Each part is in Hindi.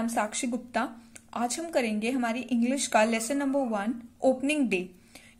आई एम साक्षी गुप्ता आज हम करेंगे हमारी इंग्लिश का lesson number one opening day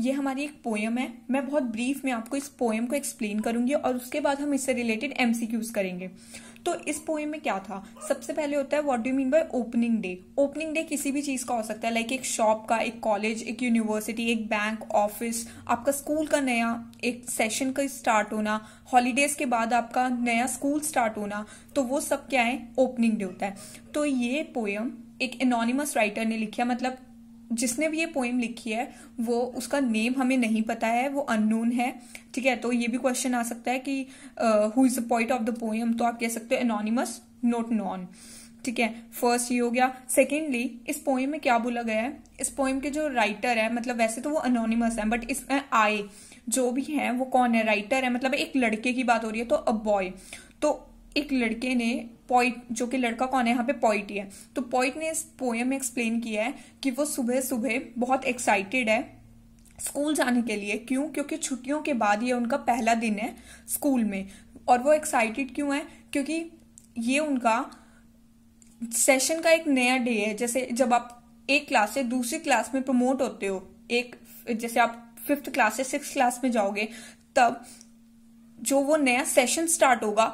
ये हमारी एक पोएम है मैं बहुत ब्रीफ में आपको इस पोएम को एक्सप्लेन करूंगी और उसके बाद हम इससे रिलेटेड एमसीक्यूज करेंगे तो इस पोएम में क्या था सबसे पहले होता है what do mean by opening day opening day किसी भी चीज का हो सकता है लाइक एक शॉप का एक कॉलेज एक यूनिवर्सिटी एक बैंक ऑफिस आपका स्कूल का नया एक सेशन का स्टार्ट होना हॉलीडेज के बाद आपका नया स्कूल स्टार्ट होना तो वो सब क्या है ओपनिंग डे होता है तो ये पोएम एक एनोनिमस राइटर ने लिखा मतलब जिसने भी ये पोइम लिखी है वो उसका नेम हमें नहीं पता है वो अननोन है ठीक है तो ये भी क्वेश्चन आ सकता है कि who is the point of the poem तो आप कह सकते हो एनोनिमस नोट नॉन ठीक है फर्स्ट ये हो गया सेकेंडली इस पोइम में क्या बोला गया है इस पोइम के जो राइटर है मतलब वैसे तो वो अनोनिमस है बट इसमें आए जो भी है वो कौन है राइटर है मतलब एक लड़के की बात हो रही है तो अ बॉय तो एक लड़के ने पॉइट जो कि लड़का कौन है यहाँ पे पॉइट ही है तो पॉइट ने इस पोएम में एक्सप्लेन किया है कि वो सुबह सुबह बहुत एक्साइटेड है स्कूल जाने के लिए क्यों क्योंकि छुट्टियों के बाद ये उनका पहला दिन है स्कूल में और वो एक्साइटेड क्यों है क्योंकि ये उनका सेशन का एक नया डे है जैसे जब आप एक क्लास से दूसरी क्लास में प्रमोट होते हो एक जैसे आप फिफ्थ क्लास से सिक्स क्लास में जाओगे तब जो वो नया सेशन स्टार्ट होगा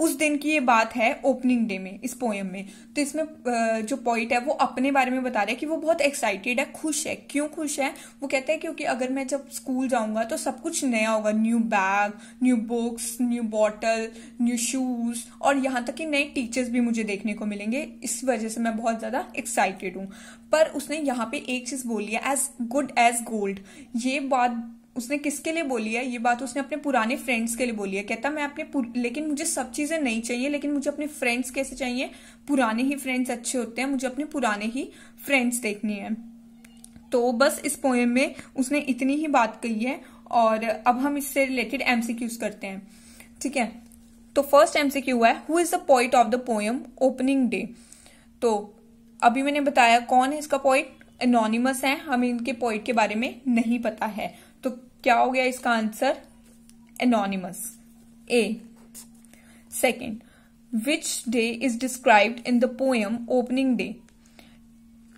उस दिन की ये बात है ओपनिंग डे में इस पोएम में तो इसमें जो पॉइंट है वो अपने बारे में बता रहे हैं कि वो बहुत एक्साइटेड है खुश है क्यों खुश है वो कहते हैं क्योंकि अगर मैं जब स्कूल जाऊंगा तो सब कुछ नया होगा new bag new books new bottle new shoes और यहां तक कि नए टीचर्स भी मुझे देखने को मिलेंगे इस वजह से मैं बहुत ज्यादा एक्साइटेड हूं पर उसने यहां पे एक चीज बोली है एज गुड एज गोल्ड ये बात उसने किसके लिए बोली है ये बात उसने अपने पुराने फ्रेंड्स के लिए बोली है कहता मैं अपने लेकिन मुझे सब चीजें नहीं चाहिए लेकिन मुझे अपने फ्रेंड्स कैसे चाहिए पुराने ही फ्रेंड्स अच्छे होते हैं मुझे अपने पुराने ही फ्रेंड्स देखनी है तो बस इस पोएम में उसने इतनी ही बात कही है और अब हम इससे रिलेटेड एमसीक्यूज करते हैं ठीक है तो फर्स्ट एमसीक्यू है who is the point of the poem opening day तो अभी मैंने बताया कौन है इसका पॉइंट एनोनिमस है हमें इनके पॉइंट के बारे में नहीं पता है तो क्या हो गया इसका answer anonymous A second which day is described in the poem opening day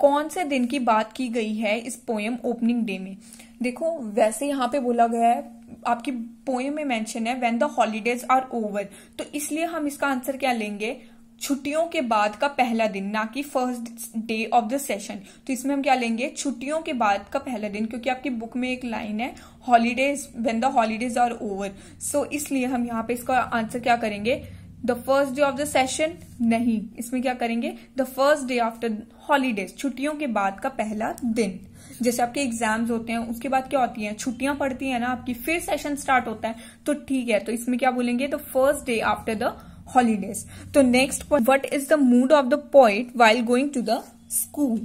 कौन से दिन की बात की गई है इस पोएम ओपनिंग डे में देखो वैसे यहाँ पे बोला गया है आपकी पोएम में मेंशन है when the holidays are over तो इसलिए हम इसका आंसर क्या लेंगे छुट्टियों के बाद का पहला दिन ना कि first day of the session तो इसमें हम क्या लेंगे छुट्टियों के बाद का पहला दिन क्योंकि आपकी बुक में एक लाइन है holidays when the holidays are over so इसलिए हम यहाँ पे इसका आंसर क्या करेंगे the first day of the session नहीं इसमें क्या करेंगे the first day after holidays छुट्टियों के बाद का पहला दिन जैसे आपके एग्जाम्स होते हैं उसके बाद क्या होती है छुट्टियां पड़ती हैं ना आपकी फिर सेशन स्टार्ट होता है तो ठीक है तो इसमें क्या बोलेंगे the first day after the holidays तो next point what is the mood of the poet while going to the school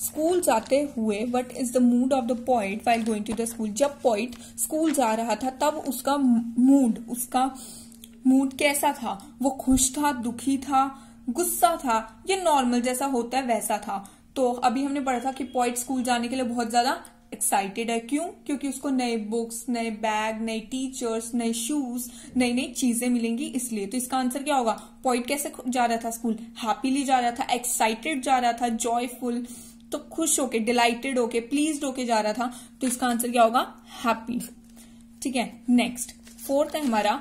school जाते हुए what is the mood of the point while going to the school जब पॉइंट स्कूल जा रहा था तब उसका मूड उसका मूड कैसा था वो खुश था दुखी था गुस्सा था या नॉर्मल जैसा होता है वैसा था तो अभी हमने पढ़ा था कि पॉइंट स्कूल जाने के लिए बहुत ज्यादा एक्साइटेड है क्यों क्योंकि उसको नए बुक्स नए बैग नए टीचर्स नए शूज नई नई चीजें मिलेंगी इसलिए तो इसका आंसर क्या होगा पॉइंट कैसे जा रहा था स्कूल हैप्पीली जा रहा था एक्साइटेड जा रहा था जॉयफुल तो खुश होके डिलाइटेड होके प्लीज होके जा रहा था तो इसका आंसर क्या होगा हैप्पी ठीक है नेक्स्ट फोर्थ है हमारा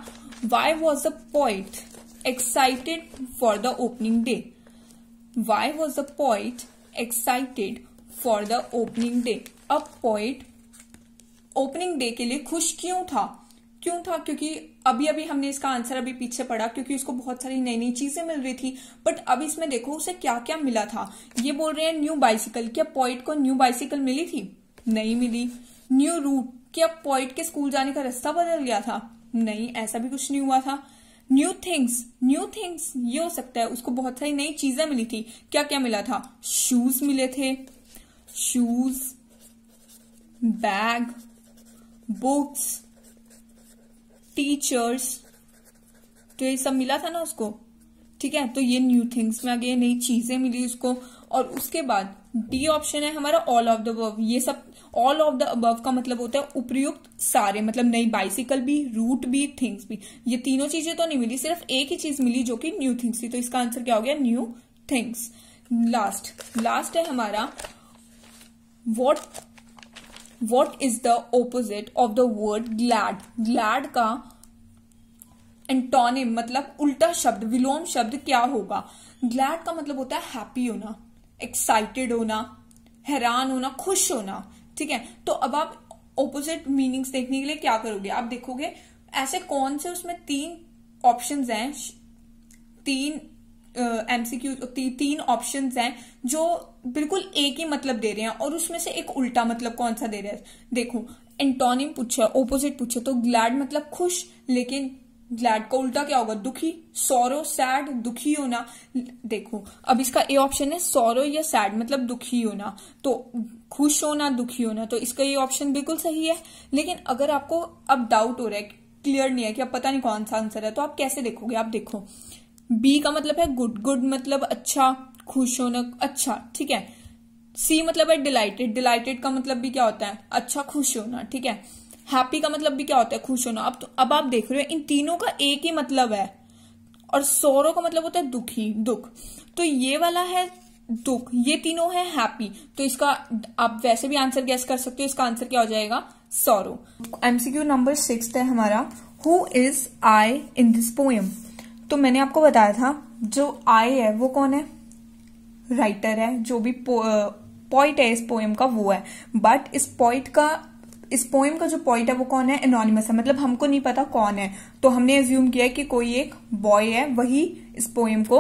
why was the point excited for the opening day why was the point excited for the opening day a point opening day के लिए खुश क्यों था क्यों था क्योंकि अभी अभी हमने इसका आंसर अभी पीछे पड़ा क्योंकि उसको बहुत सारी नई नई चीजें मिल रही थी बट अब इसमें देखो उसे क्या क्या मिला था ये बोल रहे हैं न्यू बाइसिकल क्या पॉइंट को न्यू बाइसिकल मिली थी नहीं मिली न्यू रूट क्या पॉइंट के स्कूल जाने का रास्ता बदल गया था नहीं ऐसा भी कुछ नहीं हुआ था न्यू थिंग्स न्यू थिंग्स ये हो सकता है उसको बहुत सारी नई चीजें मिली थी क्या क्या मिला था शूज मिले थे शूज bag, books, टीचर्स तो ये सब मिला था ना उसको ठीक है तो ये न्यू थिंग्स में आ गए नई चीजें मिली उसको और उसके बाद डी ऑप्शन है हमारा ऑल ऑफ द अबव ये सब ऑल ऑफ द अबव का मतलब होता है उपयुक्त सारे मतलब नई बाइसिकल भी रूट भी थिंग्स भी ये तीनों चीजें तो नहीं मिली सिर्फ एक ही चीज मिली जो कि न्यू थिंग्स थी तो इसका आंसर क्या हो गया न्यू थिंग्स लास्ट लास्ट है हमारा what what is the opposite of the word glad glad का एंटोनिम मतलब उल्टा शब्द विलोम शब्द क्या होगा ग्लैड का मतलब होता है हैप्पी होना एक्साइटेड होना हैरान होना खुश होना ठीक है तो अब आप ऑपोजिट मीनिंग्स देखने के लिए क्या करोगे आप देखोगे ऐसे कौन से उसमें तीन ऑप्शंस हैं तीन एमसीक्यू ती, तीन ऑप्शन हैं जो बिल्कुल एक ही मतलब दे रहे हैं और उसमें से एक उल्टा मतलब कौन सा दे रहे हैं देखो एंटोनिम पूछे ओपोजिट पूछे तो ग्लैड मतलब खुश लेकिन ग्लैड का उल्टा क्या होगा दुखी सौरो सैड दुखी होना देखो अब इसका ए ऑप्शन है सौरो या सैड मतलब दुखी होना तो खुश होना दुखी होना तो इसका ये ऑप्शन बिल्कुल सही है लेकिन अगर आपको अब डाउट हो रहा है क्लियर नहीं है कि अब पता नहीं कौन सा आंसर है तो आप कैसे देखोगे आप देखो बी का मतलब है गुड गुड मतलब अच्छा खुश होना अच्छा ठीक है सी मतलब है डिलाइटेड डिलाइटेड का मतलब भी क्या होता है अच्छा खुश होना ठीक है हैप्पी का मतलब भी क्या होता है खुश होना अब तो अब आप देख रहे हो इन तीनों का एक ही मतलब है और सोरो का मतलब होता है दुखी दुख तो ये वाला है दुख ये तीनों है हैप्पी तो इसका आप वैसे भी आंसर गैस कर सकते हो इसका आंसर क्या हो जाएगा सोरो एमसीक्यू नंबर सिक्स है हमारा who is I in this poem तो मैंने आपको बताया था जो आई है वो कौन है राइटर है जो भी पॉइंट है इस पोएम का वो है बट इस पॉइंट का इस पोएम का जो पॉइंट है वो कौन है एनोनिमस है मतलब हमको नहीं पता कौन है तो हमने एज्यूम किया कि कोई एक बॉय है वही इस पोएम को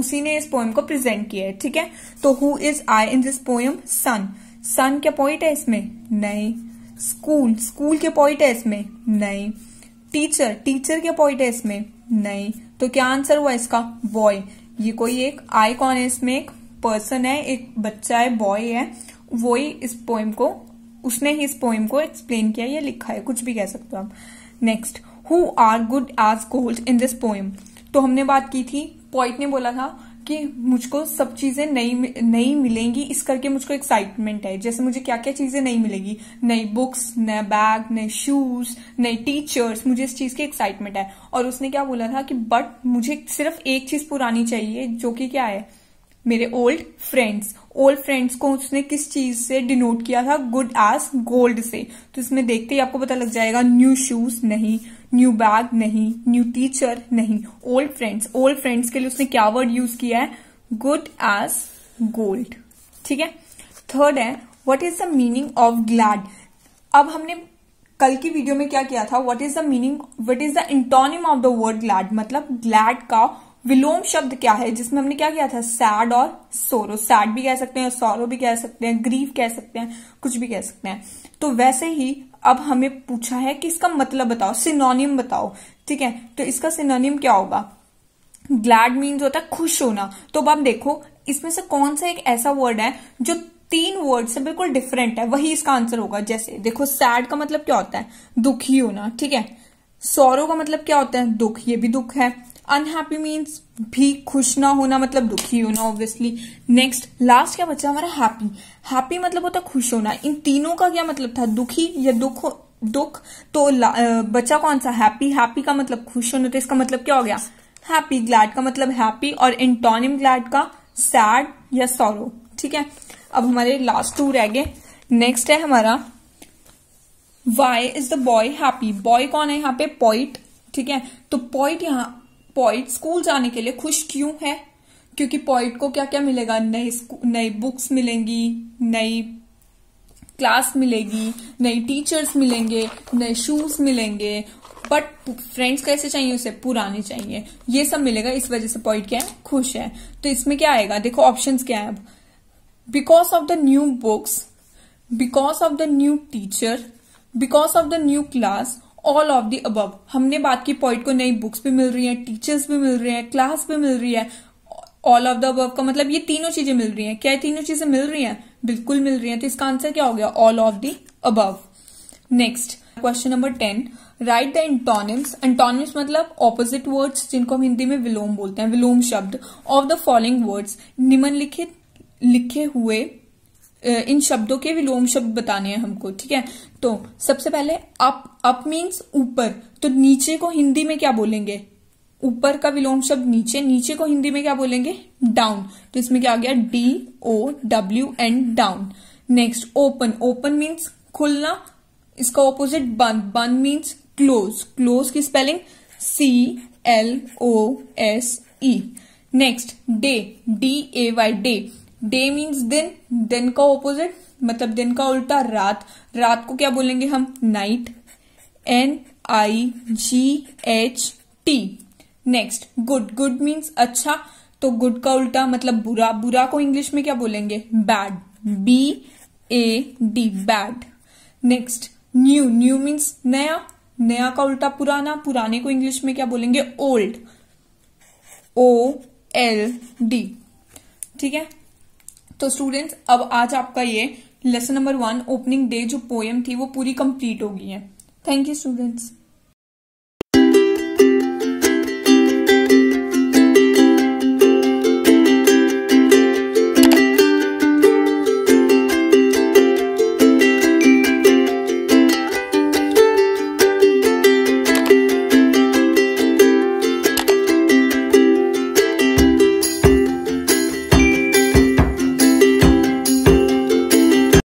उसी ने इस पोएम को प्रेजेंट किया है ठीक है तो who is I in this poem son son क्या पॉइंट है इसमें नहीं स्कूल स्कूल के पॉइंट है इसमें नहीं टीचर टीचर क्या पॉइंट है इसमें नहीं तो क्या आंसर हुआ इसका बॉय ये कोई एक आई कौन है इसमें एक पर्सन है एक बच्चा है बॉय है वो ही इस पोइम को उसने ही इस पोइम को एक्सप्लेन किया या लिखा है कुछ भी कह सकते हो आप next who are good as gold in this poem तो हमने बात की थी पॉइंट ने बोला था कि मुझको सब चीजें नई नई मिलेंगी इस करके मुझको एक्साइटमेंट है जैसे मुझे क्या क्या चीजें नहीं मिलेगी नई बुक्स नया बैग नए शूज नए टीचर्स मुझे इस चीज की एक्साइटमेंट है और उसने क्या बोला था कि बट मुझे सिर्फ एक चीज पुरानी चाहिए जो कि क्या है मेरे ओल्ड फ्रेंड्स ओल्ड फ्रेंड्स को उसने किस चीज से डिनोट किया था गुड एस गोल्ड से तो इसमें देखते ही आपको पता लग जाएगा न्यू शूज नहीं न्यू बैग नहीं न्यू टीचर नहीं ओल्ड फ्रेंड्स ओल्ड फ्रेंड्स के लिए उसने क्या वर्ड यूज किया है गुड एज गोल्ड ठीक है थर्ड है what is the meaning of glad अब हमने कल की वीडियो में क्या किया था what is the meaning what is the antonym of the word glad मतलब ग्लैड का विलोम शब्द क्या है जिसमें हमने क्या किया था सैड और सोरो सैड भी कह सकते हैं सोरो भी कह सकते हैं ग्रीव कह सकते हैं कुछ भी कह सकते हैं तो वैसे ही अब हमें पूछा है कि इसका मतलब बताओ सिनोनिम बताओ ठीक है तो इसका सिनोनिम क्या होगा ग्लैड मीन्स होता है खुश होना तो अब आप देखो इसमें से कौन सा एक ऐसा वर्ड है जो तीन वर्ड से बिल्कुल डिफरेंट है वही इसका आंसर होगा जैसे देखो सैड का मतलब क्या होता है दुखी होना ठीक है सौरव का मतलब क्या होता है दुख ये भी दुख है अनहैप्पी मीन्स भी खुश ना होना मतलब दुखी होना ऑब्वियसली नेक्स्ट लास्ट क्या बचा हमारा हैप्पी हैप्पी मतलब होता खुश होना इन तीनों का क्या मतलब था दुखी या दुख दुख तो बचा कौन सा हैप्पी हैप्पी का मतलब खुश होना तो इसका मतलब क्या हो गया हैप्पी ग्लैड का मतलब हैप्पी और इंटोनिम ग्लैड का सैड या सोरो ठीक है अब हमारे लास्ट टू रह गए नेक्स्ट है हमारा why is the boy happy boy कौन है यहाँ पे पॉइट ठीक है तो पॉइट यहाँ पॉइट स्कूल जाने के लिए खुश क्यों है क्योंकि पॉइट को क्या क्या मिलेगा नई नई बुक्स मिलेंगी नई क्लास मिलेगी नई टीचर्स मिलेंगे नए शूज मिलेंगे बट फ्रेंड्स कैसे चाहिए उसे पुराने चाहिए ये सब मिलेगा इस वजह से पॉइंट क्या है खुश है तो इसमें क्या आएगा देखो ऑप्शन क्या है अब because of the new books because of the new teacher because of the new class all of the above हमने बात की पॉइंट को नई बुक्स भी मिल रही हैं टीचर्स भी मिल रहे हैं क्लास भी मिल रही है ऑल ऑफ द अबव का मतलब ये तीनों चीजें मिल रही हैं क्या तीनों चीजें मिल रही हैं बिल्कुल मिल रही हैं तो इसका आंसर क्या हो गया all of the above next question number ten write the antonyms antonyms मतलब ऑपोजिट वर्ड्स जिनको हम हिंदी में विलोम बोलते हैं विलोम शब्द ऑफ द फॉलोइंग वर्ड्स निम्नलिखित लिखे हुए इन शब्दों के विलोम शब्द बताने हैं हमको ठीक है तो सबसे पहले अप अप मीन्स ऊपर तो नीचे को हिंदी में क्या बोलेंगे ऊपर का विलोम शब्द नीचे नीचे को हिंदी में क्या बोलेंगे डाउन तो इसमें क्या आ गया D O W N down next open open means खुलना इसका ऑपोजिट बंद बंद मीन्स क्लोज क्लोज की spelling C L O S E next day D A Y day day means दिन दिन का ओपोजिट मतलब दिन का उल्टा रात रात को क्या बोलेंगे हम night N I G H T next good good means अच्छा तो गुड का उल्टा मतलब बुरा बुरा को इंग्लिश में क्या बोलेंगे bad B A D bad next new new means नया नया का उल्टा पुराना पुराने को इंग्लिश में क्या बोलेंगे ओल्ड ओ एल डी ठीक है तो स्टूडेंट्स अब आज आपका ये lesson number one opening day जो पोएम थी वो पूरी कंप्लीट हो गई है थैंक यू स्टूडेंट्स